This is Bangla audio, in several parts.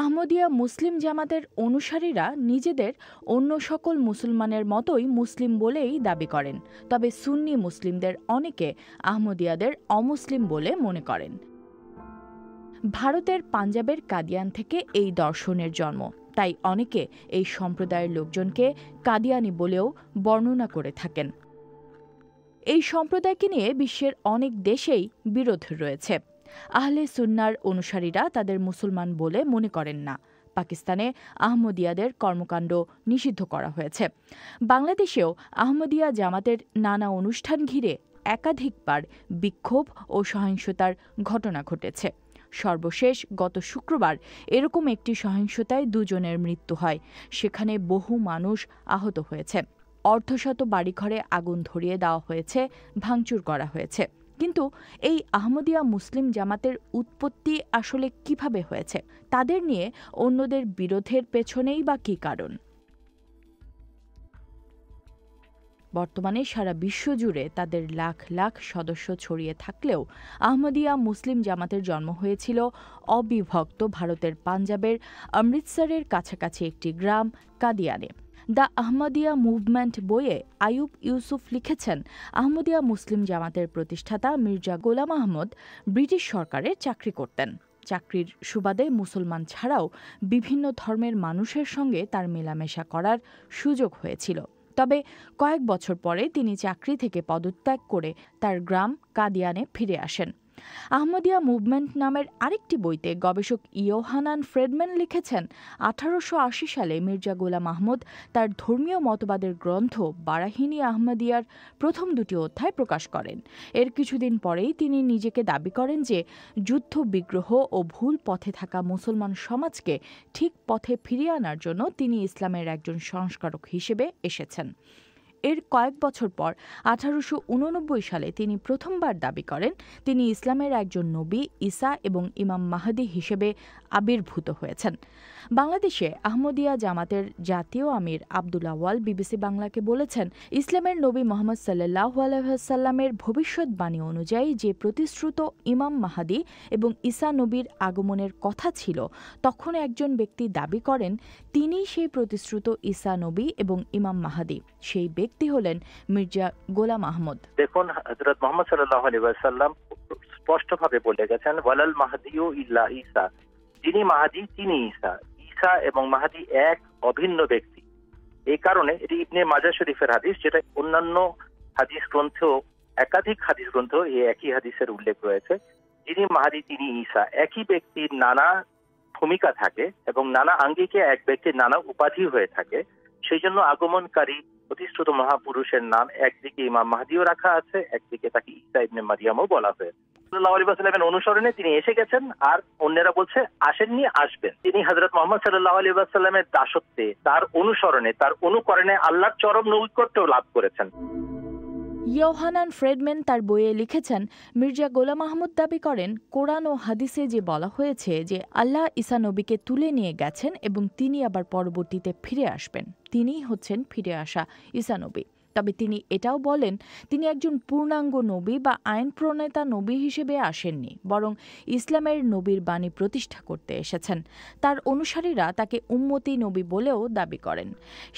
আহমদিয়া মুসলিম জামাতের অনুসারীরা নিজেদের অন্য সকল মুসলমানের মতোই মুসলিম বলেই দাবি করেন তবে সুন্নি মুসলিমদের অনেকে আহমদিয়াদের অমুসলিম বলে মনে করেন ভারতের পাঞ্জাবের কাদিয়ান থেকে এই দর্শনের জন্ম তাই অনেকে এই সম্প্রদায়ের লোকজনকে কাদিয়ানি বলেও বর্ণনা করে থাকেন এই সম্প্রদায়কে নিয়ে বিশ্বের অনেক দেশেই বিরোধ রয়েছে আহলে সুন্নার অনুসারীরা তাদের মুসলমান বলে মনে করেন না পাকিস্তানে আহমদিয়াদের কর্মকাণ্ড নিষিদ্ধ করা হয়েছে বাংলাদেশেও আহমদিয়া জামাতের নানা অনুষ্ঠান ঘিরে একাধিকবার বিক্ষোভ ও সহিংসতার ঘটনা ঘটেছে সর্বশেষ গত শুক্রবার এরকম একটি সহিংসতায় দুজনের মৃত্যু হয় সেখানে বহু মানুষ আহত হয়েছে অর্ধশত বাড়িঘরে আগুন ধরিয়ে দেওয়া হয়েছে ভাঙচুর করা হয়েছে কিন্তু এই আহমদিয়া মুসলিম জামাতের উৎপত্তি আসলে কিভাবে হয়েছে তাদের নিয়ে অন্যদের বিরোধের পেছনেই বা কী কারণ বর্তমানে সারা বিশ্ব জুড়ে তাদের লাখ লাখ সদস্য ছড়িয়ে থাকলেও আহমদিয়া মুসলিম জামাতের জন্ম হয়েছিল অবিভক্ত ভারতের পাঞ্জাবের অমৃতসরের কাছাকাছি একটি গ্রাম কাদিয়ানে দ্য আহমদিয়া মুভমেন্ট বইয়ে আয়ুব ইউসুফ লিখেছেন আহমদিয়া মুসলিম জামাতের প্রতিষ্ঠাতা মির্জা গোলাম আহমদ ব্রিটিশ সরকারে চাকরি করতেন চাকরির সুবাদে মুসলমান ছাড়াও বিভিন্ন ধর্মের মানুষের সঙ্গে তার মেলামেশা করার সুযোগ হয়েছিল তবে কয়েক বছর পরে তিনি চাকরি থেকে পদত্যাগ করে তার গ্রাম কাদিয়ানে ফিরে আসেন আহমদিয়া মুভমেন্ট নামের আরেকটি বইতে গবেষক ইয়োহানান ফ্রেডম্যান লিখেছেন আঠারোশো সালে মির্জা গোলাম আহমদ তার ধর্মীয় মতবাদের গ্রন্থ বারাহিনী আহমদিয়ার প্রথম দুটি অধ্যায় প্রকাশ করেন এর কিছুদিন পরেই তিনি নিজেকে দাবি করেন যে যুদ্ধ বিগ্রহ ও ভুল পথে থাকা মুসলমান সমাজকে ঠিক পথে ফিরিয়ে আনার জন্য তিনি ইসলামের একজন সংস্কারক হিসেবে এসেছেন এর কয়েক বছর পর আঠারোশো সালে তিনি প্রথমবার দাবি করেন তিনি ইসলামের একজন নবী ইসা এবং ইমাম মাহাদি হিসেবে আবির্ভূত হয়েছেন বাংলাদেশে আহমদিয়া জামাতের জাতীয় আমির আবদুল্লা ওয়াল বিবিসি বাংলাকে বলেছেন ইসলামের নবী মোহাম্মদ সাল্লাহ আলহ্লামের ভবিষ্যৎবাণী অনুযায়ী যে প্রতিশ্রুত ইমাম মাহাদি এবং ইসা নবীর আগমনের কথা ছিল তখন একজন ব্যক্তি দাবি করেন তিনি সেই প্রতিশ্রুত ইসা নবী এবং ইমাম মাহাদি সেই ব্যক্তি হলেন মির্জা গোলাম আহমদ দেখুন হজরত মোহাম্মদ সাল্লাম আলিবাসাল্লাম স্পষ্টভাবে বলে গেছেন ওয়ালাল ও ইল্লা ইসা যিনি মাহাদি তিনি ইসা ইসা এবং মাহাদি এক অভিন্ন ব্যক্তি এই কারণে এটি ইবনে মাজা শরীফের হাদিস যেটা অন্যান্য হাদিস গ্রন্থেও একাধিক হাদিস গ্রন্থ এই একই হাদিসের উল্লেখ রয়েছে যিনি মাহাদি তিনি ইসা একই ব্যক্তির নানা ভূমিকা থাকে এবং নানা আঙ্গিকে এক ব্যক্তির নানা উপাধি হয়ে থাকে সেই জন্য আগমনকারী প্রতিষ্ঠিত মহাপুরুষের নাম একদিকে ইমাম মাহাদিও রাখা আছে একদিকে তাকে ইসা ইবনে মারিয়ামও বলা হয়েছে অনুসরণে তিনি এসে গেছেন আর অন্যেরা বলছে আসেননি আসবেন তিনি হজরত মোহাম্মদ সাল্লাহ আলী আসাল্লামের দাসত্বে তার অনুসরণে তার অনুকরণে আল্লাহর চরম নৈকট্য লাভ করেছেন ইয়োহানান ফ্রেডম্যান তার বইয়ে লিখেছেন মির্জা গোলাম আহমদ দাবি করেন কোরআন ও হাদিসে যে বলা হয়েছে যে আল্লাহ ইসা নবীকে তুলে নিয়ে গেছেন এবং তিনি আবার পরবর্তীতে ফিরে আসবেন তিনিই হচ্ছেন ফিরে আসা ঈসা নবী তবে তিনি এটাও বলেন তিনি একজন পূর্ণাঙ্গ নবী বা আইন প্রণেতা নবী হিসেবে আসেননি বরং ইসলামের নবীর বাণী প্রতিষ্ঠা করতে এসেছেন তার অনুসারীরা তাকে উম্মতি নবী বলেও দাবি করেন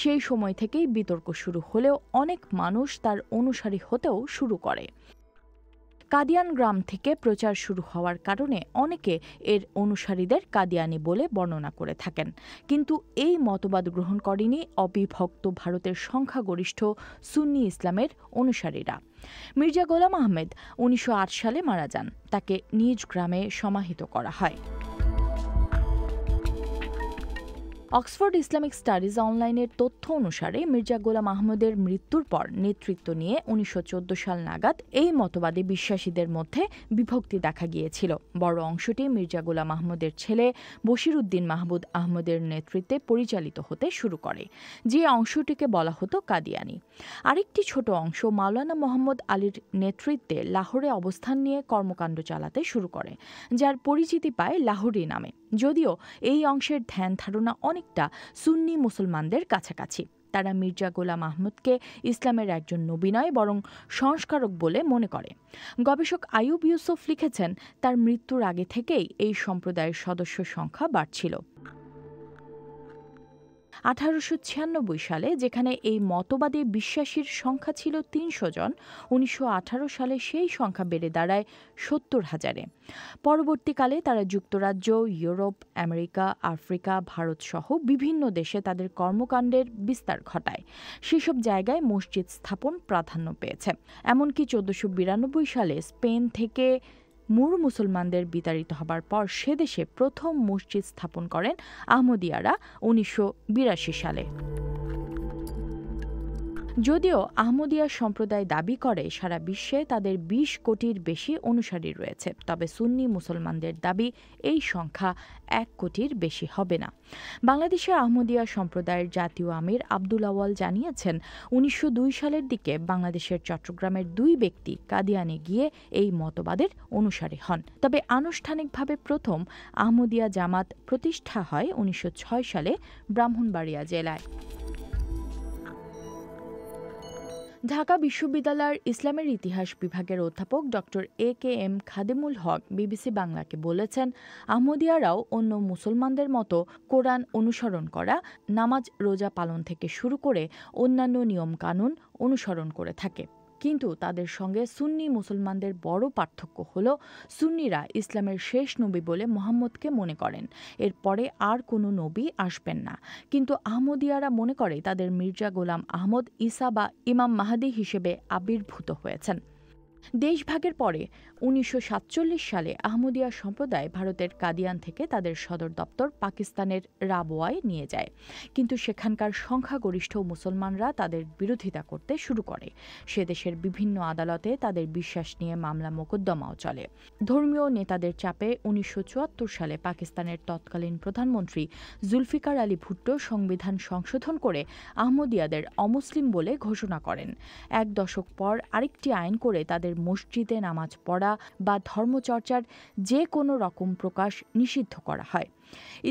সেই সময় থেকেই বিতর্ক শুরু হলেও অনেক মানুষ তার অনুসারী হতেও শুরু করে কাদিয়ান গ্রাম থেকে প্রচার শুরু হওয়ার কারণে অনেকে এর অনুসারীদের কাদিয়ানি বলে বর্ণনা করে থাকেন কিন্তু এই মতবাদ গ্রহণ করেনি অবিভক্ত ভারতের সংখ্যাগরিষ্ঠ সুন্নি ইসলামের অনুসারীরা মির্জা গোলাম আহমেদ উনিশশো সালে মারা যান তাকে নিজ গ্রামে সমাহিত করা হয় অক্সফোর্ড ইসলামিক স্টাডিজ অনলাইনের তথ্য অনুসারে মির্জা গোলাম আহমদের মৃত্যুর পর নেতৃত্ব নিয়ে উনিশশো সাল নাগাদ এই মতবাদে বিশ্বাসীদের মধ্যে বিভক্তি দেখা গিয়েছিল বড় অংশটি মির্জা গোলাম আহমদের ছেলে উদ্দিন মাহমুদ আহমদের নেতৃত্বে পরিচালিত হতে শুরু করে যে অংশটিকে বলা হতো কাদিয়ানি আরেকটি ছোট অংশ মাওলানা মোহাম্মদ আলীর নেতৃত্বে লাহোরে অবস্থান নিয়ে কর্মকাণ্ড চালাতে শুরু করে যার পরিচিতি পায় লাহোরি নামে যদিও এই অংশের ধ্যান ধারণা অনেকটা সুন্নি মুসলমানদের কাছাকাছি তারা মির্জা গোলাম আহমদকে ইসলামের একজন নবীনয় বরং সংস্কারক বলে মনে করে গবেষক আয়ুব ইউসুফ লিখেছেন তার মৃত্যুর আগে থেকেই এই সম্প্রদায়ের সদস্য সংখ্যা বাড়ছিল আঠারোশো সালে যেখানে এই মতবাদে বিশ্বাসীর সংখ্যা ছিল তিনশো জন উনিশশো সালে সেই সংখ্যা বেড়ে দাঁড়ায় সত্তর হাজারে পরবর্তীকালে তারা যুক্তরাজ্য ইউরোপ আমেরিকা আফ্রিকা ভারত সহ বিভিন্ন দেশে তাদের কর্মকাণ্ডের বিস্তার ঘটায় সেসব জায়গায় মসজিদ স্থাপন প্রাধান্য পেয়েছে এমনকি চোদ্দশো সালে স্পেন থেকে মুরু মুসলমানদের বিতাড়িত হবার পর সে দেশে প্রথম মসজিদ স্থাপন করেন আহমদিয়ারা উনিশশো সালে যদিও আহমদিয়া সম্প্রদায় দাবি করে সারা বিশ্বে তাদের ২০ কোটির বেশি অনুসারী রয়েছে তবে সুন্নি মুসলমানদের দাবি এই সংখ্যা এক কোটির বেশি হবে না বাংলাদেশে আহমদিয়া সম্প্রদায়ের জাতীয় আমির আব্দুল আওয়াল জানিয়েছেন উনিশশো সালের দিকে বাংলাদেশের চট্টগ্রামের দুই ব্যক্তি কাদিয়ানে গিয়ে এই মতবাদের অনুসারী হন তবে আনুষ্ঠানিকভাবে প্রথম আহমদিয়া জামাত প্রতিষ্ঠা হয় উনিশশো সালে ব্রাহ্মণবাড়িয়া জেলায় ঢাকা বিশ্ববিদ্যালয়ের ইসলামের ইতিহাস বিভাগের অধ্যাপক doctor A K M Khadimul Haq BBC বাংলাকে বলেছেন আহমদিয়ারাও অন্য মুসলমানদের মতো কোরআন অনুসরণ করা নামাজ রোজা পালন থেকে শুরু করে অন্যান্য নিয়মকানুন অনুসরণ করে থাকে কিন্তু তাদের সঙ্গে সুন্নি মুসলমানদের বড় পার্থক্য হল সুন্নিরা ইসলামের শেষ নবী বলে মোহাম্মদকে মনে করেন এরপরে আর কোনো নবী আসবেন না কিন্তু আহমদিয়ারা মনে করে তাদের মির্জা গোলাম আহমদ ইসা বা ইমাম মাহাদি হিসেবে আবির্ভূত হয়েছেন দেশভাগের পরে উনিশশো সালে আহমদিয়া সম্প্রদায় ভারতের কাদিয়ান থেকে তাদের সদর দপ্তর পাকিস্তানের রাবোয়ায় নিয়ে যায় কিন্তু সেখানকার সংখ্যাগরিষ্ঠ মুসলমানরা তাদের বিরোধিতা করতে শুরু করে সে দেশের বিভিন্ন আদালতে তাদের বিশ্বাস নিয়ে মামলা মোকদ্দমাও চলে ধর্মীয় নেতাদের চাপে উনিশশো সালে পাকিস্তানের তৎকালীন প্রধানমন্ত্রী জুলফিকার আলী ভুট্টো সংবিধান সংশোধন করে আহমদিয়াদের অমুসলিম বলে ঘোষণা করেন এক দশক পর আরেকটি আইন করে তাদের মসজিদে নামাজ পড়া বা ধর্মচর্চার যে কোনো রকম প্রকাশ নিষিদ্ধ করা হয়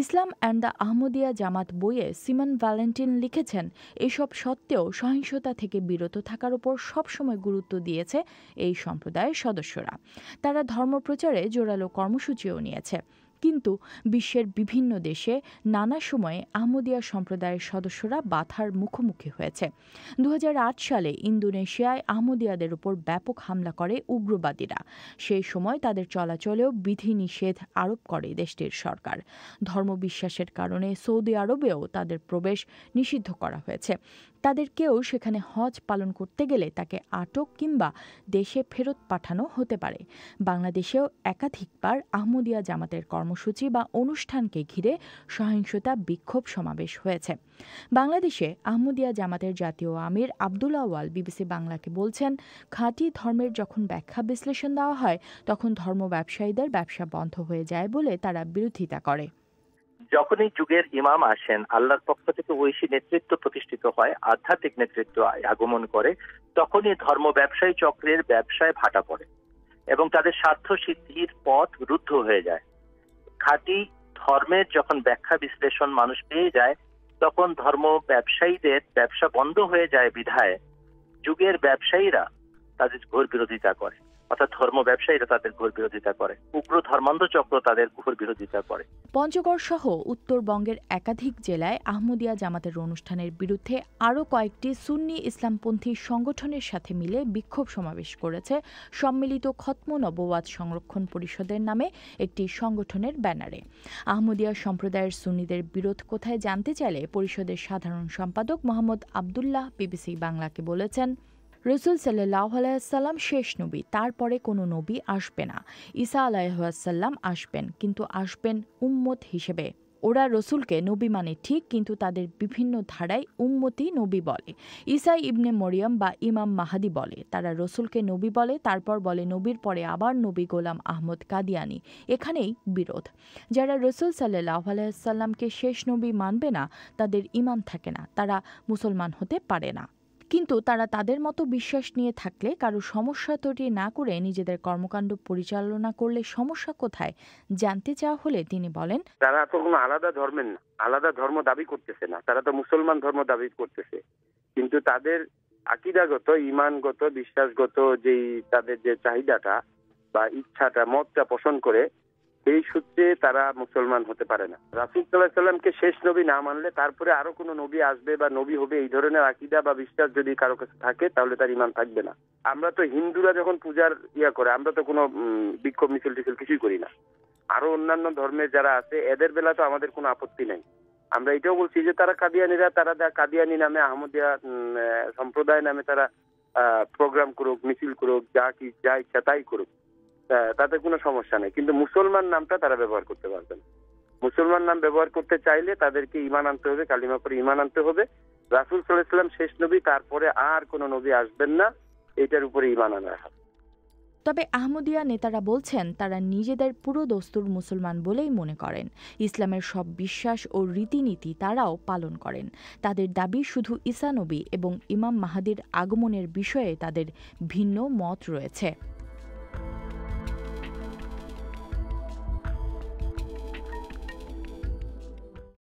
Islam and the Ahmadiyya Jamaat বইয়ে সিমন ভ্যালেন্টিন লিখেছেন এসব সত্ত্বেও সহিংসতা থেকে বিরত থাকার উপর সবসময় গুরুত্ব দিয়েছে এই সম্প্রদায়ের সদস্যরা তারা ধর্মপ্রচারে জোরালো কর্মসূচিও নিয়েছে কিন্তু বিশ্বের বিভিন্ন দেশে নানা সময়ে আহমদিয়া সম্প্রদায়ের সদস্যরা বাধার মুখোমুখি হয়েছে দু সালে ইন্দোনেশিয়ায় আহমদিয়াদের উপর ব্যাপক হামলা করে উগ্রবাদীরা সেই সময় তাদের চলাচলেও বিধিনিষেধ আরোপ করে দেশটির সরকার ধর্মবিশ্বাসের কারণে সৌদি আরবেও তাদের প্রবেশ নিষিদ্ধ করা হয়েছে তাদের কেউ সেখানে হজ পালন করতে গেলে তাকে আটক কিংবা দেশে ফেরত পাঠানো হতে পারে বাংলাদেশেও একাধিকবার আহমদিয়া জামাতের কর্মসূচি বা অনুষ্ঠানকে ঘিরে সহিংসতা বিক্ষোভ সমাবেশ হয়েছে বাংলাদেশে আহমদিয়া জামাতের জাতীয় আমির আবদুল্লা ওয়াল বিবিসি বাংলাকে বলছেন খাঁটি ধর্মের যখন ব্যাখ্যা বিশ্লেষণ দেওয়া হয় তখন ধর্ম ব্যবসায়ীদের ব্যবসা বন্ধ হয়ে যায় বলে তারা বিরোধিতা করে যখনই যুগের ইমাম আসেন আল্লাহর পক্ষ থেকে ঐশী নেতৃত্ব প্রতিষ্ঠিত হয় আধ্যাত্মিক নেতৃত্ব আগমন করে তখনই ধর্ম ব্যবসায়ী চক্রের ব্যবসায় ভাটা পড়ে এবং তাদের স্বার্থ সিদ্ধির পথ রুদ্ধ হয়ে যায় খাঁটি ধর্মের যখন ব্যাখ্যা বিশ্লেষণ মানুষ পেয়ে যায় তখন ধর্ম ব্যবসায়ীদের ব্যবসা বন্ধ হয়ে যায় বিধায় যুগের ব্যবসায়ীরা তাদের ঘোর বিরোধিতা করে অর্থাৎ ধর্ম ব্যবসায়ীরা তাদের ঘোর বিরোধিতা করে উগ্র ধর্মান্ধ চক্র তাদের ঘোর বিরোধিতা করে পঞ্চগড় সহ উত্তরবঙ্গের একাধিক জেলায় আহমদিয়া জামাতের অনুষ্ঠানের বিরুদ্ধে আরও কয়েকটি সুন্নি ইসলামপন্থী সংগঠনের সাথে মিলে বিক্ষোভ সমাবেশ করেছে সম্মিলিত খতম নবওয়াজ সংরক্ষণ পরিষদের নামে একটি সংগঠনের ব্যানারে আহমদিয়া সম্প্রদায়ের সুন্নিদের বিরোধ কোথায় জানতে চাইলে পরিষদের সাধারণ সম্পাদক মোহাম্মদ আবদুল্লাহ বিবিসি বাংলাকে বলেছেন রসুল সাল্লাহ আলাইসাল্লাম শেষ নবী তারপরে কোনো নবী আসবে না ঈসা আলাইসাল্লাম আসবেন কিন্তু আসবেন উম্মত হিসেবে ওরা রসুলকে নবী মানে ঠিক কিন্তু তাদের বিভিন্ন ধারায় উম্মতি নবী বলে ইসাই ইবনে মরিয়াম বা ইমাম মাহাদি বলে তারা রসুলকে নবী বলে তারপর বলে নবীর পরে আবার নবী গোলাম আহমদ কাদিয়ানি এখানেই বিরোধ যারা রসুল সাল্লাহ আলাইসাল্লামকে শেষ নবী মানবে না তাদের ইমান থাকে না তারা মুসলমান হতে পারে না কিন্তু তারা তাদের মতো বিশ্বাস নিয়ে থাকলে কারো সমস্যা তৈরি না করে নিজেদের কর্মকাণ্ড পরিচালনা করলে সমস্যা কোথায় জানতে চাওয়া হলে তিনি বলেন তারা তো কোনো আলাদা ধর্মের না আলাদা ধর্ম দাবি করতেছে না তারা তো মুসলমান ধর্ম দাবি করতেছে কিন্তু তাদের আকিদাগত ইমানগত বিশ্বাসগত যেই তাদের যে চাহিদাটা বা ইচ্ছাটা মতটা পোষণ করে এই সূত্রে তারা মুসলমান হতে পারে না রাসুল সাল্লাহ সাল্লামকে শেষ নবী না মানলে তারপরে আরো কোন নবী আসবে বা নবী হবে এই ধরনের আকিদা বা বিশ্বাস যদি কারো কাছে থাকে তাহলে তার ইমান থাকবে না আমরা তো হিন্দুরা যখন পূজার ইয়া করে আমরা তো কোনো বিক্ষোভ মিছিল টিছিল কিছুই করি না আরো অন্যান্য ধর্মের যারা আছে এদের বেলা তো আমাদের কোনো আপত্তি নাই আমরা এটাও বলছি যে তারা কাদিয়ানিরা তারা কাদিয়ানি নামে আহমদিয়া সম্প্রদায় নামে তারা প্রোগ্রাম করুক মিছিল করুক যা কি যা ইচ্ছা তাই করুক তাতে কোনো সমস্যা নেই কিন্তু মুসলমান নামটা তারা ব্যবহার করতে পারবেন মুসলমান নাম ব্যবহার করতে চাইলে তাদেরকে ইমান আনতে হবে কালিমা পরে ইমান আনতে হবে রাসুল সাল্লাহাম শেষ নবী তারপরে আর কোনো নবী আসবেন না এটার উপরে ইমান আনা হবে তবে আহমদিয়া নেতারা বলছেন তারা নিজেদের পুরো দস্তুর মুসলমান বলেই মনে করেন ইসলামের সব বিশ্বাস ও রীতিনীতি তারাও পালন করেন তাদের দাবি শুধু ইসানবী এবং ইমাম মাহাদির আগমনের বিষয়ে তাদের ভিন্ন মত রয়েছে